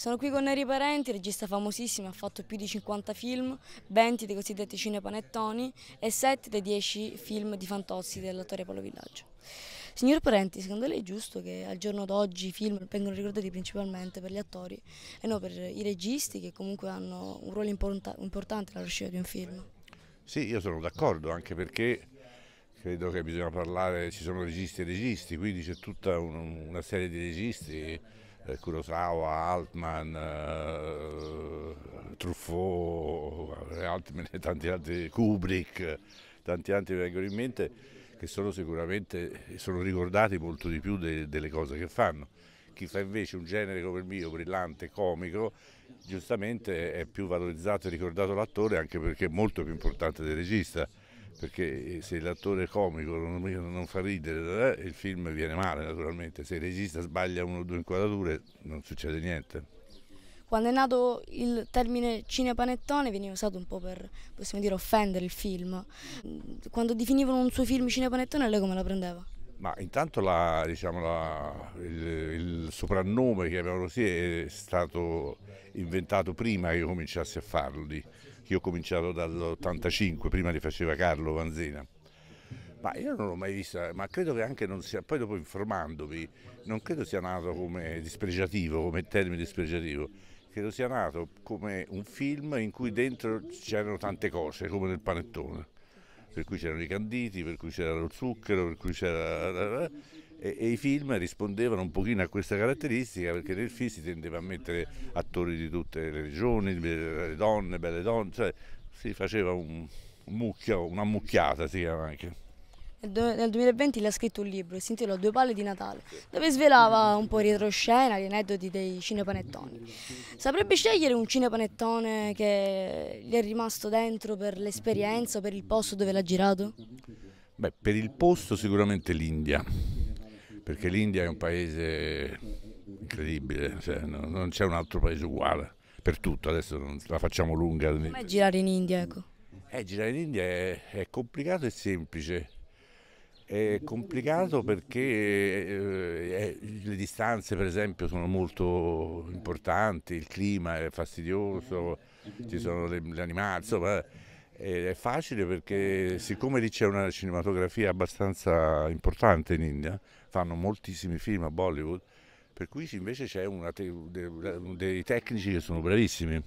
Sono qui con Neri Parenti, regista famosissimo, ha fatto più di 50 film, 20 dei cosiddetti cinepanettoni e 7 dei 10 film di Fantozzi dell'attore Paolo Villaggio. Signor Parenti, secondo lei è giusto che al giorno d'oggi i film vengano ricordati principalmente per gli attori e non per i registi che comunque hanno un ruolo import importante nella riuscita di un film? Sì, io sono d'accordo, anche perché credo che bisogna parlare, ci sono registi e registi, quindi c'è tutta un, una serie di registi eh, Kurosawa, Altman, eh, Truffaut, eh, altri, tanti altri, Kubrick, tanti altri mi vengono in mente che sono sicuramente sono ricordati molto di più de, delle cose che fanno. Chi fa invece un genere come il mio, brillante, comico, giustamente è più valorizzato e ricordato l'attore anche perché è molto più importante del regista perché eh, se l'attore comico non, non, fa ridere eh, il film viene male naturalmente, se il regista sbaglia uno o due inquadrature non succede niente. Quando è nato il termine cinepanettone veniva usato un po' per, possiamo dire, offendere il film. Quando definivano un suo film cinepanettone lei come la prendeva? Ma intanto la, diciamo, la, il, il, soprannome, chiamiamolo così, è stato inventato prima che io cominciassi a farlo. Lì. Io ho cominciato dall'85, prima li faceva Carlo Vanzina. Ma io non l'ho mai vista, ma credo che anche non sia, poi dopo informandovi, non credo sia nato come dispregiativo, come termine dispregiativo, credo sia nato come un film in cui dentro c'erano tante cose, come nel panettone per cui c'erano i canditi, per cui c'era lo zucchero, per cui c'era... Eh, eh, eh. E, e, i film rispondevano un pochino a questa caratteristica perché nel film si tendeva a mettere attori di tutte le regioni, le donne, belle donne, cioè si faceva un, un mucchio, una mucchiata si chiama anche nel 2020 le ha scritto un libro che si intitola Due palle di Natale, dove svelava un po' retroscena gli aneddoti dei cinepanettoni. Saprebbe scegliere un cinepanettone che gli è rimasto dentro per l'esperienza per il posto dove l'ha girato? Beh, per il posto sicuramente l'India, perché l'India è un paese incredibile, cioè non c'è un altro paese uguale, per tutto, adesso non la facciamo lunga. Come girare in India, ecco? Eh, girare in India è, è complicato e semplice, è complicato perché eh, eh, eh, le distanze per esempio sono molto importanti, il clima è fastidioso, ci sono gli animali, insomma eh, è facile perché siccome lì c'è una cinematografia abbastanza importante in India, fanno moltissimi film a Bollywood, per cui invece c'è te dei tecnici che sono bravissimi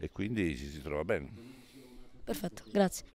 e quindi ci si trova bene. Perfetto, grazie.